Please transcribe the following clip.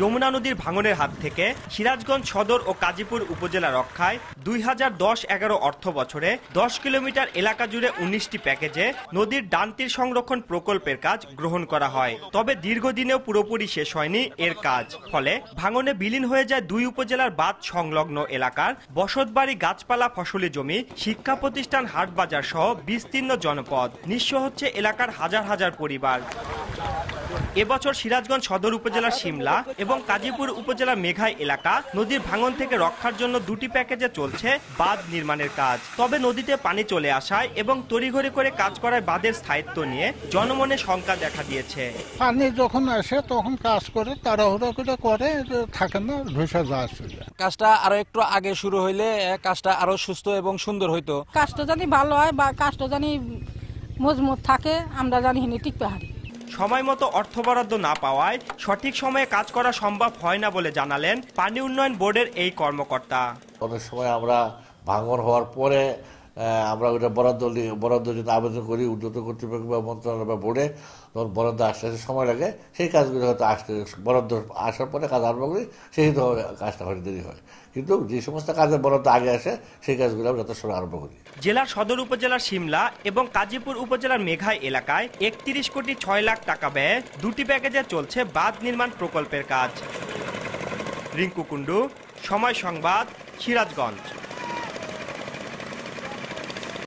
যমুনা নদীর ভাঙনের হাত থেকে সিরাজগঞ্জ সদর ও কাজীপুর উপজেলা রক্ষায় দুই হাজার দশ এগারো অর্থ বছরে দশ কিলোমিটার এলাকা জুড়ে উনিশটি প্যাকেজে নদীর ডানতির সংরক্ষণ প্রকল্পের কাজ গ্রহণ করা হয় তবে দীর্ঘদিনেও পুরোপুরি শেষ হয়নি এর কাজ ফলে ভাঙনে বিলীন হয়ে যায় দুই উপজেলার বাদ সংলগ্ন এলাকার বসতবাড়ি গাছপালা ফসলি জমি শিক্ষা প্রতিষ্ঠান হাটবাজার সহ বিস্তীর্ণ জনপদ নিঃস্ব হচ্ছে এলাকার হাজার হাজার পরিবার এবছর সিরাজগঞ্জ সদর উপজেলার সিমলা এবং কাজীপুর উপজেলার মেঘাই এলাকা নদীর ভাঙন থেকে রক্ষার জন্য দুটি প্যাকেজে চলছে বাঁধ নির্মাণের কাজ তবে নদীতে পানি চলে আসায় এবং তড়িঘড়ি করে কাজ করায় বাঁধের স্থায়িত্ব নিয়ে জনমনে শঙ্কা দেখা দিয়েছে পানি যখন আসে তখন কাজ করে তাড়াহুড়ো করে করে থাকে না ধসে যায় কাজটা আরো একটু আগে শুরু হইলে কাজটা আরো সুস্থ এবং সুন্দর হইতো কাজটা জানি ভালো হয় বা কাজটা জানি মজমুত থাকে আমরা জানি হিনি টিকতে হারি সময় মতো অর্থ বরাদ্দ না পাওয়ায় সঠিক সময়ে কাজ করা সম্ভব হয় না বলে জানালেন পানি উন্নয়ন বোর্ডের এই কর্মকর্তা অনেক সময় আমরা ভাঙন হওয়ার পরে আমরা ওটা বরাদ্দ বরাদ্দ যদি আবেদন করি উদ্যত কর্তৃপক্ষ বা মন্ত্রণালয় বা বোর্ডে তখন বরাদ্দ আসতে সময় লাগে সেই কাজগুলো হয়তো আসতে বরাদ্দ আসার পরে কাজ আরম্ভ করি সেই কাজটা হয়তো দেরি হয় কিন্তু যে সমস্ত কাজে বরাদ্দ আগে আসে সেই কাজগুলো আমরা যথাসময় আরম্ভ করি জেলার সদর উপজেলার সিমলা এবং কাজীপুর উপজেলার মেঘাই এলাকায় একত্রিশ কোটি ছয় লাখ টাকা ব্যয়ে দুটি প্যাকেজে চলছে বাঁধ নির্মাণ প্রকল্পের কাজ রিঙ্কু কুণ্ডু সময় সংবাদ সিরাজগঞ্জ